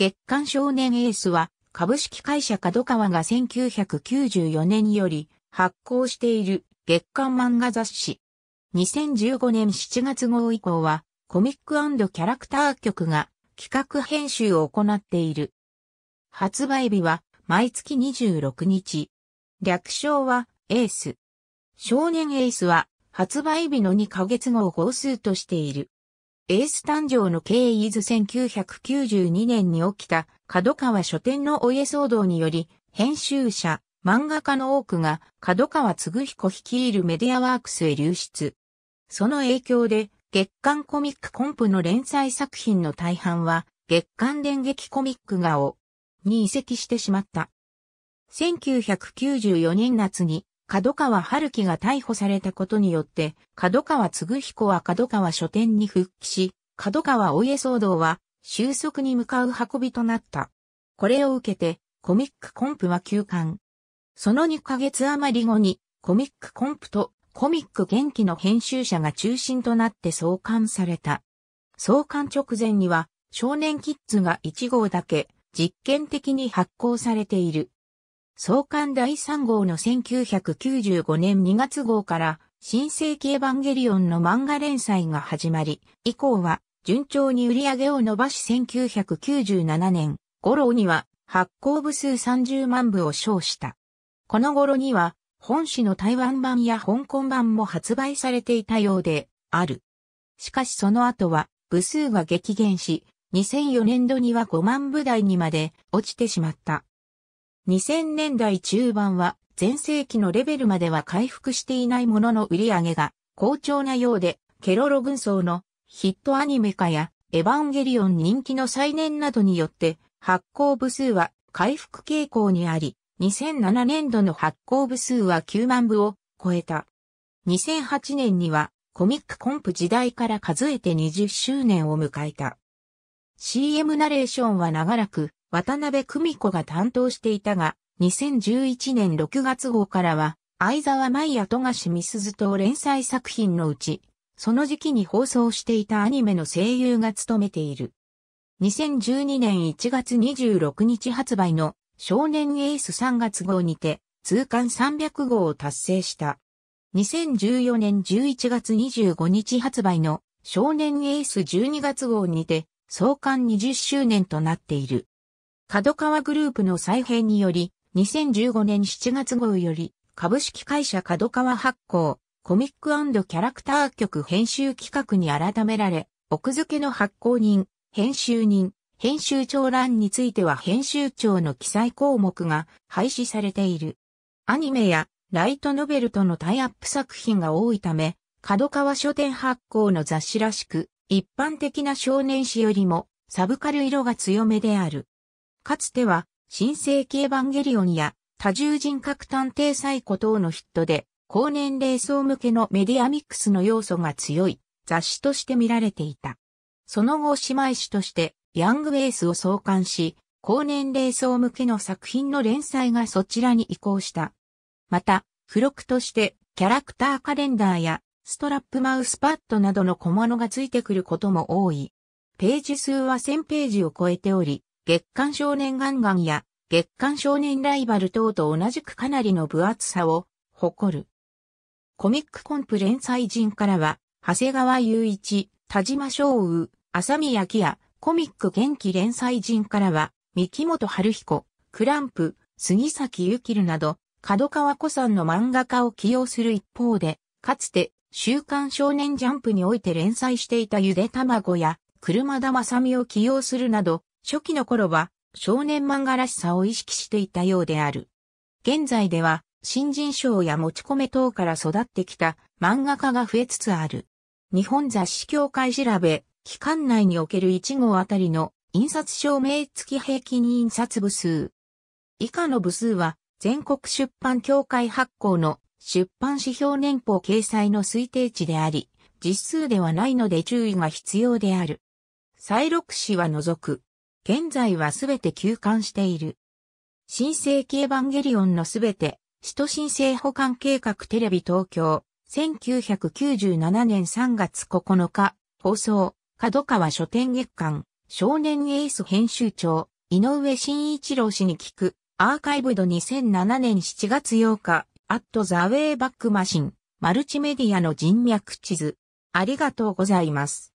月刊少年エースは、株式会社角川が1994年より発行している月刊漫画雑誌。2015年7月号以降は、コミックキャラクター局が企画編集を行っている。発売日は毎月26日。略称はエース。少年エースは発売日の2ヶ月後を号数としている。エース誕生の経緯図1992年に起きた角川書店のお家騒動により、編集者、漫画家の多くが角川嗣彦率いるメディアワークスへ流出。その影響で、月刊コミックコンプの連載作品の大半は、月刊電撃コミック画を、に移籍してしまった。1994年夏に角川春樹が逮捕されたことによって、角川嗣彦は角川書店に復帰し、角川お家騒動は収束に向かう運びとなった。これを受けて、コミックコンプは休刊。その2ヶ月余り後に、コミックコンプとコミック元気の編集者が中心となって創刊された。創刊直前には、少年キッズが1号だけ実験的に発行されている。創刊第3号の1995年2月号から、新世紀エヴァンゲリオンの漫画連載が始まり、以降は順調に売り上げを伸ばし1997年頃には発行部数30万部を称した。この頃には本誌の台湾版や香港版も発売されていたようである。しかしその後は部数が激減し、2004年度には5万部台にまで落ちてしまった。2000年代中盤は前世紀のレベルまでは回復していないものの売り上げが好調なようで、ケロロ軍曹のヒットアニメ化やエヴァンゲリオン人気の再燃などによって発行部数は回復傾向にあり、2007年度の発行部数は9万部を超えた。2008年にはコミックコンプ時代から数えて20周年を迎えた。CM ナレーションは長らく渡辺久美子が担当していたが、2011年6月号からは、相沢舞や富樫美鈴と連載作品のうち、その時期に放送していたアニメの声優が務めている。2012年1月26日発売の少年エース3月号にて、通貫300号を達成した。2014年11月25日発売の少年エース12月号にて、創刊20周年となっている。角川グループの再編により、2015年7月号より、株式会社角川発行、コミックキャラクター局編集企画に改められ、奥付けの発行人、編集人、編集長欄については編集長の記載項目が廃止されている。アニメやライトノベルとのタイアップ作品が多いため、角川書店発行の雑誌らしく、一般的な少年誌よりもサブカル色が強めである。かつては、新世紀エヴァンゲリオンや多重人格探偵サイコ等のヒットで、高年齢層向けのメディアミックスの要素が強い雑誌として見られていた。その後姉妹誌としてヤングベースを創刊し、高年齢層向けの作品の連載がそちらに移行した。また、付録としてキャラクターカレンダーやストラップマウスパッドなどの小物がついてくることも多い。ページ数は1000ページを超えており、月刊少年ガンガンや月刊少年ライバル等と同じくかなりの分厚さを誇る。コミックコンプ連載陣からは、長谷川雄一、田島翔宇、浅見明也、コミック元気連載陣からは、三木本春彦、クランプ、杉崎ゆきるなど、角川子さんの漫画家を起用する一方で、かつて、週刊少年ジャンプにおいて連載していたゆで卵や、車田正美を起用するなど、初期の頃は少年漫画らしさを意識していたようである。現在では新人賞や持ち込め等から育ってきた漫画家が増えつつある。日本雑誌協会調べ、期間内における1号あたりの印刷証明付き平均印刷部数。以下の部数は全国出版協会発行の出版指標年報掲載の推定値であり、実数ではないので注意が必要である。再録紙は除く。現在はすべて休館している。新世紀エヴァンゲリオンのすべて、使徒新生保管計画テレビ東京、1997年3月9日、放送、角川書店月間、少年エース編集長、井上慎一郎氏に聞く、アーカイブド2007年7月8日、アットザウェイバックマシン、マルチメディアの人脈地図。ありがとうございます。